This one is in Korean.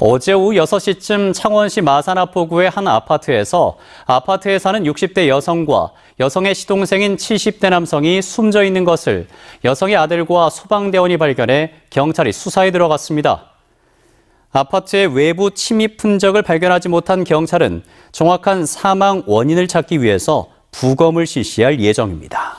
어제 오후 6시쯤 창원시 마산아포구의 한 아파트에서 아파트에 사는 60대 여성과 여성의 시동생인 70대 남성이 숨져 있는 것을 여성의 아들과 소방대원이 발견해 경찰이 수사에 들어갔습니다. 아파트의 외부 침입 흔적을 발견하지 못한 경찰은 정확한 사망 원인을 찾기 위해서 부검을 실시할 예정입니다.